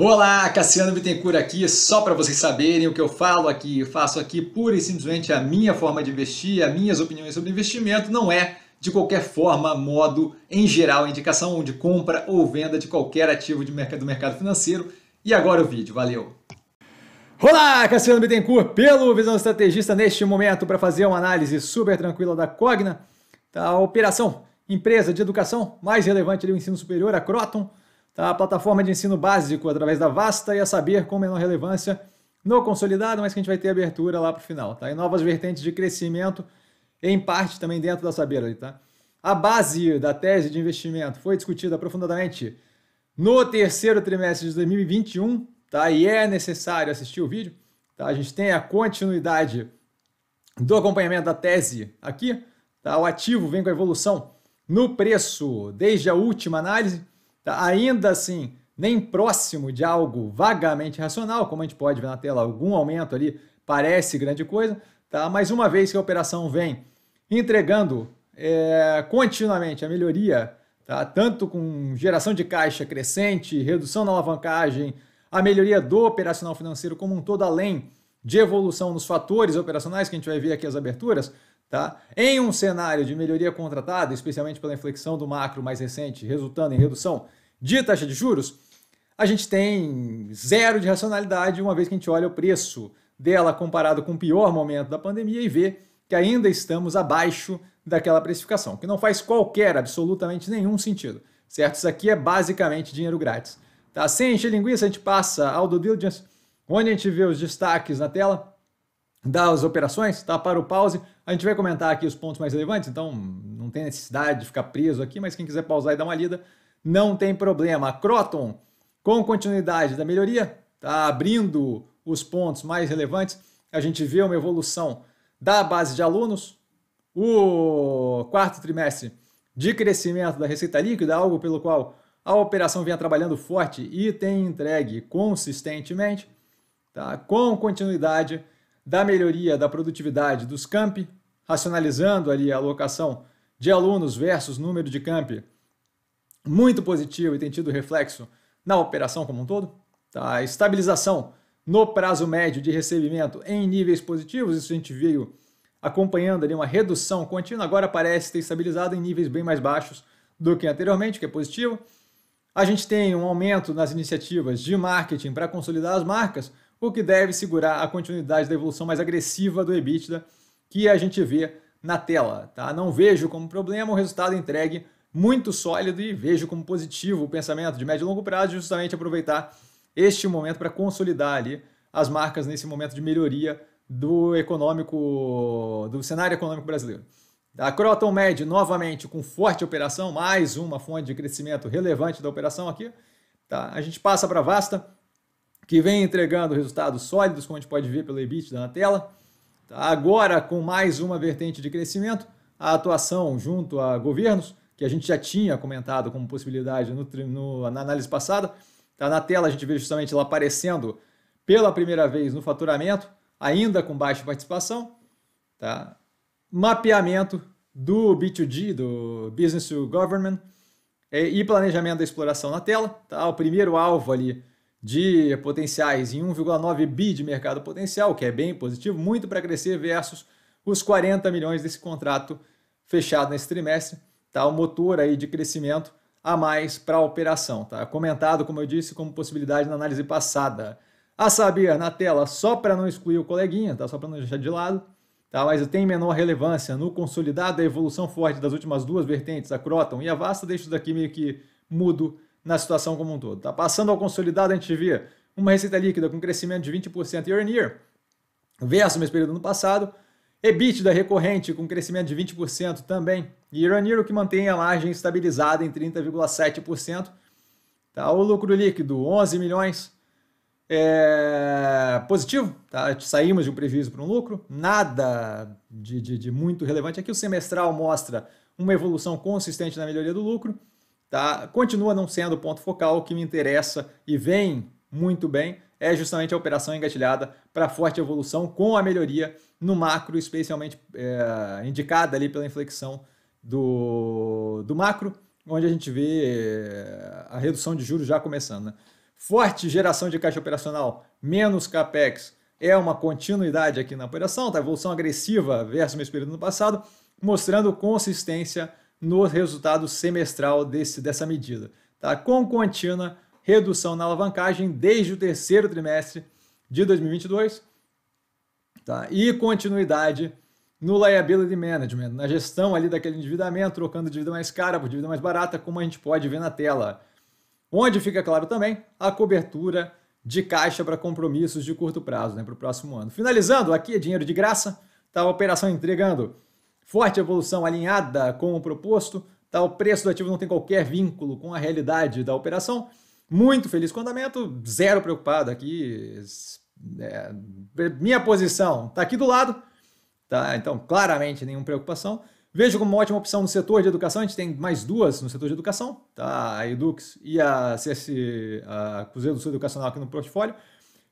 Olá, Cassiano Bittencourt aqui, só para vocês saberem o que eu falo aqui, eu faço aqui pura e simplesmente a minha forma de investir, as minhas opiniões sobre investimento, não é de qualquer forma, modo, em geral, indicação de compra ou venda de qualquer ativo de mercado, do mercado financeiro. E agora o vídeo, valeu! Olá, Cassiano Bittencourt, pelo Visão Estrategista, neste momento para fazer uma análise super tranquila da Cogna, da operação, empresa de educação mais relevante do ensino superior, a Croton, então, a plataforma de ensino básico através da Vasta e a Saber com menor relevância no consolidado, mas que a gente vai ter abertura lá para o final, tá? E novas vertentes de crescimento, em parte também dentro da Saber ali, tá? A base da tese de investimento foi discutida aprofundadamente no terceiro trimestre de 2021, tá? E é necessário assistir o vídeo, tá? A gente tem a continuidade do acompanhamento da tese aqui, tá? O ativo vem com a evolução no preço desde a última análise, ainda assim, nem próximo de algo vagamente racional, como a gente pode ver na tela, algum aumento ali parece grande coisa, tá? mas uma vez que a operação vem entregando é, continuamente a melhoria, tá? tanto com geração de caixa crescente, redução na alavancagem, a melhoria do operacional financeiro como um todo, além de evolução nos fatores operacionais, que a gente vai ver aqui as aberturas, tá? em um cenário de melhoria contratada, especialmente pela inflexão do macro mais recente, resultando em redução de taxa de juros, a gente tem zero de racionalidade uma vez que a gente olha o preço dela comparado com o pior momento da pandemia e vê que ainda estamos abaixo daquela precificação, que não faz qualquer, absolutamente nenhum sentido, certo? Isso aqui é basicamente dinheiro grátis. Tá? Sem encher linguiça, a gente passa ao do diligence, onde a gente vê os destaques na tela das operações, tá? Para o pause, a gente vai comentar aqui os pontos mais relevantes, então não tem necessidade de ficar preso aqui, mas quem quiser pausar e dar uma lida, não tem problema. Croton, com continuidade da melhoria, tá abrindo os pontos mais relevantes. A gente vê uma evolução da base de alunos. O quarto trimestre de crescimento da receita líquida, algo pelo qual a operação vinha trabalhando forte e tem entregue consistentemente, tá? com continuidade da melhoria da produtividade dos campi, racionalizando ali a alocação de alunos versus número de campi muito positivo e tem tido reflexo na operação como um todo. Tá? Estabilização no prazo médio de recebimento em níveis positivos, isso a gente veio acompanhando ali uma redução contínua, agora parece ter estabilizado em níveis bem mais baixos do que anteriormente, que é positivo. A gente tem um aumento nas iniciativas de marketing para consolidar as marcas, o que deve segurar a continuidade da evolução mais agressiva do EBITDA que a gente vê na tela. Tá? Não vejo como problema o resultado entregue muito sólido e vejo como positivo o pensamento de médio e longo prazo, justamente aproveitar este momento para consolidar ali as marcas nesse momento de melhoria do econômico, do cenário econômico brasileiro. A Croton Med, novamente, com forte operação, mais uma fonte de crescimento relevante da operação aqui. Tá? A gente passa para a Vasta, que vem entregando resultados sólidos, como a gente pode ver pelo EBITDA na tela. Tá? Agora, com mais uma vertente de crescimento, a atuação junto a governos, que a gente já tinha comentado como possibilidade no, no, na análise passada. Tá na tela a gente vê justamente ela aparecendo pela primeira vez no faturamento, ainda com baixa participação. Tá? Mapeamento do B2G, do Business to Government, é, e planejamento da exploração na tela. Tá? O primeiro alvo ali de potenciais em 1,9 bi de mercado potencial, que é bem positivo, muito para crescer versus os 40 milhões desse contrato fechado nesse trimestre tá? o motor aí de crescimento a mais para a operação. Tá? Comentado, como eu disse, como possibilidade na análise passada. A ah, saber, na tela, só para não excluir o coleguinha, tá? só para não deixar de lado, tá? mas tem menor relevância no consolidado a evolução forte das últimas duas vertentes, a Croton e a Vasta, deixa isso daqui meio que mudo na situação como um todo. Tá? Passando ao consolidado, a gente vê uma receita líquida com crescimento de 20% year on year, versus o mesmo período do ano passado, EBITDA recorrente com crescimento de 20% também. E Iraniro que mantém a margem estabilizada em 30,7%. Tá, o lucro líquido, 11 milhões. É positivo, tá? saímos de um prejuízo para um lucro, nada de, de, de, muito relevante. Aqui o semestral mostra uma evolução consistente na melhoria do lucro, tá? continua não sendo o ponto focal que me interessa e vem muito bem é justamente a operação engatilhada para forte evolução com a melhoria no macro, especialmente é, indicada ali pela inflexão do, do macro, onde a gente vê é, a redução de juros já começando. Né? Forte geração de caixa operacional, menos capex, é uma continuidade aqui na operação, tá? evolução agressiva versus o mesmo período no passado, mostrando consistência no resultado semestral desse, dessa medida. Tá? Com contínua redução na alavancagem desde o terceiro trimestre de 2022 tá? e continuidade no liability management, na gestão ali daquele endividamento, trocando dívida mais cara por dívida mais barata, como a gente pode ver na tela. Onde fica claro também a cobertura de caixa para compromissos de curto prazo, né, para o próximo ano. Finalizando, aqui é dinheiro de graça, tá a operação entregando forte evolução alinhada com o proposto, tá o preço do ativo não tem qualquer vínculo com a realidade da operação muito feliz com o andamento, zero preocupado aqui. É, minha posição está aqui do lado, tá? Então, claramente, nenhuma preocupação. Vejo como uma ótima opção no setor de educação, a gente tem mais duas no setor de educação, tá? A Edux e a CS, a Cruzeiro do Sul Educacional aqui no portfólio.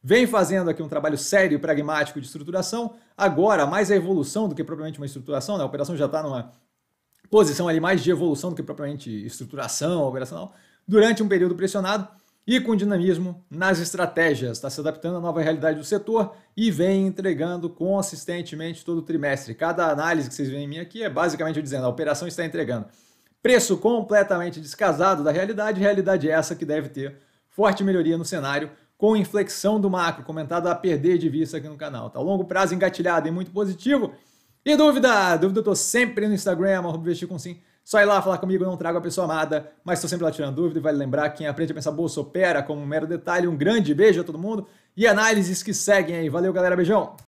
Vem fazendo aqui um trabalho sério e pragmático de estruturação. Agora, mais a evolução do que propriamente uma estruturação, né? A operação já está numa posição ali mais de evolução do que propriamente estruturação operacional durante um período pressionado e com dinamismo nas estratégias. Está se adaptando à nova realidade do setor e vem entregando consistentemente todo trimestre. Cada análise que vocês veem em mim aqui é basicamente eu dizendo: a operação está entregando. Preço completamente descasado da realidade, realidade é essa que deve ter forte melhoria no cenário com inflexão do macro, comentado a perder de vista aqui no canal. Tá? Longo prazo engatilhado e muito positivo. E dúvida? Dúvida eu tô sempre no Instagram, arroba investir com sim. Só ir lá falar comigo, não trago a pessoa amada, mas estou sempre lá tirando dúvida e vale lembrar que quem aprende a pensar bolsa opera como um mero detalhe. Um grande beijo a todo mundo e análises que seguem aí. Valeu, galera. Beijão!